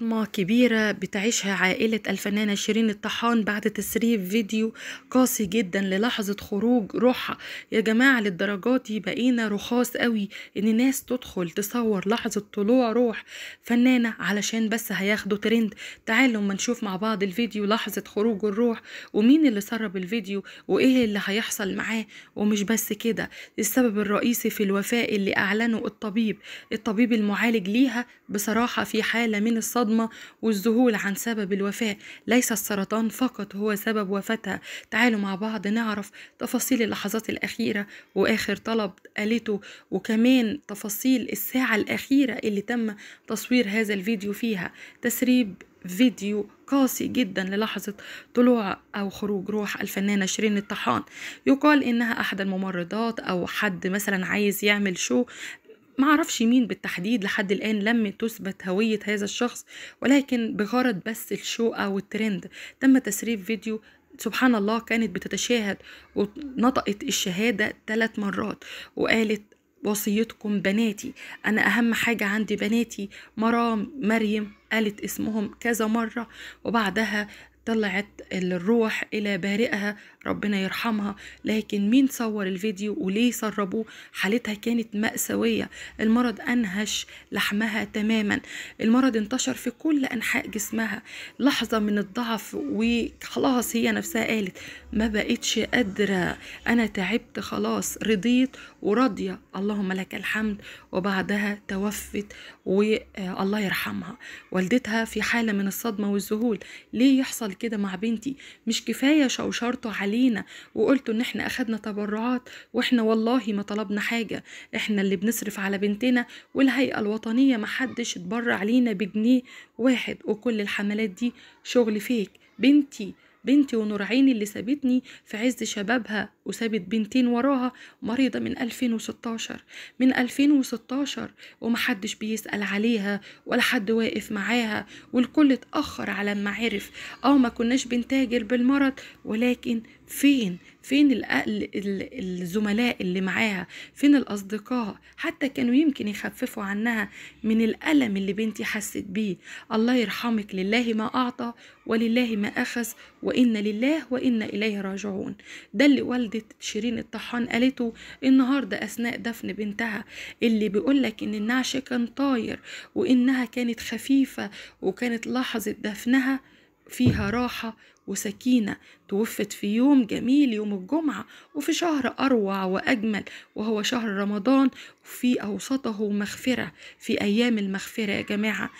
صدمة كبيرة بتعيشها عائلة الفنانة شيرين الطحان بعد تسريب فيديو قاسي جدا للحظة خروج روحها يا جماعة للدرجات بقينا رخاص قوي ان ناس تدخل تصور لحظة طلوع روح فنانة علشان بس هياخدوا ترند تعالوا ما نشوف مع بعض الفيديو لحظة خروج الروح ومين اللي سرب الفيديو وايه اللي هيحصل معاه ومش بس كده السبب الرئيسي في الوفاء اللي اعلنه الطبيب الطبيب المعالج ليها بصراحة في حالة من الصدمة الصدمة والذهول عن سبب الوفاة ليس السرطان فقط هو سبب وفاتها تعالوا مع بعض نعرف تفاصيل اللحظات الأخيرة وآخر طلب قالته وكمان تفاصيل الساعة الأخيرة اللي تم تصوير هذا الفيديو فيها تسريب فيديو قاسي جدا للحظة طلوع أو خروج روح الفنانة شيرين الطحان يقال إنها أحد الممرضات أو حد مثلا عايز يعمل شو معرفش مين بالتحديد لحد الآن لم تثبت هوية هذا الشخص ولكن بغرض بس الشو أو الترند تم تسريب فيديو سبحان الله كانت بتتشاهد ونطقت الشهادة ثلاث مرات وقالت وصيتكم بناتي أنا أهم حاجة عندي بناتي مرام مريم قالت اسمهم كذا مرة وبعدها طلعت الروح إلى بارئها ربنا يرحمها لكن مين صور الفيديو وليه سربوه حالتها كانت مأساوية المرض أنهش لحمها تماما المرض انتشر في كل أنحاء جسمها لحظة من الضعف وخلاص هي نفسها قالت ما بقتش قادرة أنا تعبت خلاص رضيت وراضية اللهم لك الحمد وبعدها توفت والله يرحمها والدتها في حالة من الصدمة والذهول ليه يحصل كده مع بنتي مش كفاية شوشرته علينا وقلتوا ان احنا اخدنا تبرعات واحنا والله ما طلبنا حاجة احنا اللي بنصرف على بنتنا والهيئة الوطنية محدش اتبرع لينا بجنيه واحد وكل الحملات دي شغل فيك بنتي بنتي ونور عيني اللي سابتني في عز شبابها وسابت بنتين وراها مريضة من 2016 من 2016 ومحدش بيسأل عليها ولا حد واقف معاها والكل اتأخر على ما عرف اه ما كناش بنتاجر بالمرض ولكن فين فين الزملاء اللي معاها فين الأصدقاء حتى كانوا يمكن يخففوا عنها من الألم اللي بنتي حست بيه الله يرحمك لله ما أعطى ولله ما أخذ وإن لله وإن إليه راجعون ده اللي والدة شيرين الطحان قالته النهاردة أثناء دفن بنتها اللي بيقول لك إن النعش كان طاير وإنها كانت خفيفة وكانت لحظة دفنها فيها راحة وسكينة توفت في يوم جميل يوم الجمعة وفي شهر أروع وأجمل وهو شهر رمضان وفي أوسطه مغفرة في أيام المغفرة يا جماعة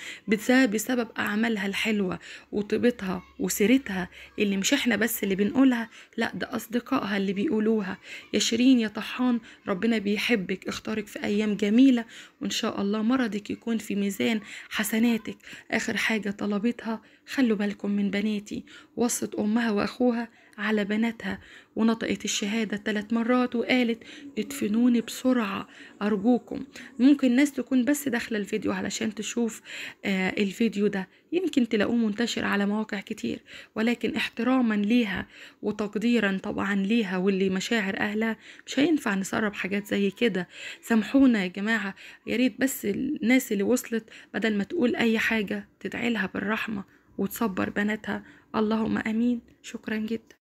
بسبب أعمالها الحلوة وطيبتها وسيرتها اللي مش إحنا بس اللي بنقولها لا ده أصدقائها اللي بيقولوها يا شيرين يا طحان ربنا بيحبك اختارك في أيام جميلة وإن شاء الله مرضك يكون في ميزان حسناتك آخر حاجة طلبتها خلوا بالكم من بناتي وص بصت أمها وأخوها على بناتها ونطقت الشهادة ثلاث مرات وقالت ادفنوني بسرعة أرجوكم ممكن الناس تكون بس داخلة الفيديو علشان تشوف آه الفيديو ده يمكن تلاقوه منتشر على مواقع كتير ولكن احتراما ليها وتقديرا طبعا ليها واللي مشاعر أهلها مش هينفع نسرب حاجات زي كده سامحونا يا جماعة يا ريت بس الناس اللي وصلت بدل ما تقول أي حاجة تدعي لها بالرحمة وتصبر بناتها اللهم امين شكرا جدا